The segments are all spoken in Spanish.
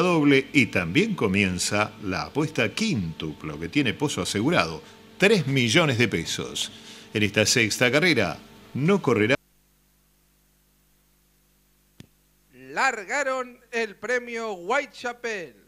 doble y también comienza la apuesta quíntuplo que tiene Pozo asegurado, 3 millones de pesos. En esta sexta carrera no correrá... Largaron el premio Whitechapel.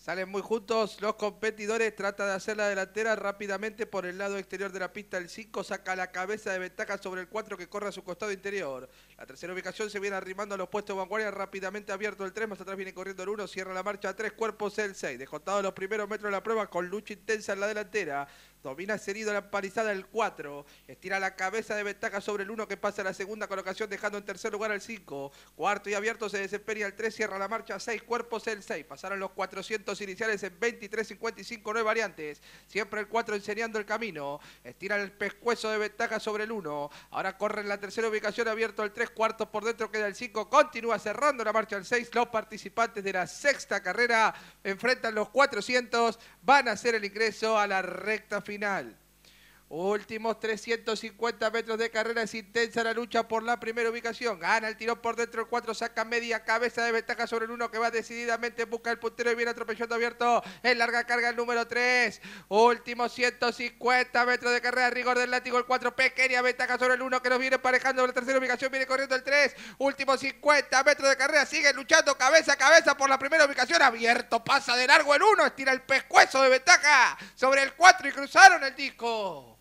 Salen muy juntos los competidores, trata de hacer la delantera rápidamente por el lado exterior de la pista. El 5 saca la cabeza de ventaja sobre el 4 que corre a su costado interior. La tercera ubicación se viene arrimando a los puestos de vanguardia, rápidamente abierto el 3, más atrás viene corriendo el 1, cierra la marcha a tres cuerpos el 6. Descontado los primeros metros de la prueba con lucha intensa en la delantera. Domina herido la empalizada el 4. Estira la cabeza de ventaja sobre el 1 que pasa a la segunda colocación, dejando en tercer lugar al 5. Cuarto y abierto se desespera el 3, cierra la marcha 6, cuerpos el 6. Pasaron los 400 iniciales en 23.55, no hay variantes. Siempre el 4 enseñando el camino. Estira el pescuezo de ventaja sobre el 1. Ahora corre en la tercera ubicación, abierto el 3, Cuarto por dentro queda el 5. Continúa cerrando la marcha al 6. Los participantes de la sexta carrera enfrentan los 400. Van a hacer el ingreso a la recta final final. Últimos 350 metros de carrera, es intensa la lucha por la primera ubicación. Gana el tiro por dentro, el 4 saca media cabeza de ventaja sobre el 1 que va decididamente busca el puntero y viene atropellando abierto en larga carga el número 3. Últimos 150 metros de carrera, rigor del látigo, el 4 pequeña ventaja sobre el 1 que nos viene parejando la tercera ubicación, viene corriendo el 3. Últimos 50 metros de carrera, sigue luchando cabeza a cabeza por la primera ubicación. Abierto, pasa de largo el 1, estira el pescuezo de ventaja sobre el 4 y cruzaron el disco.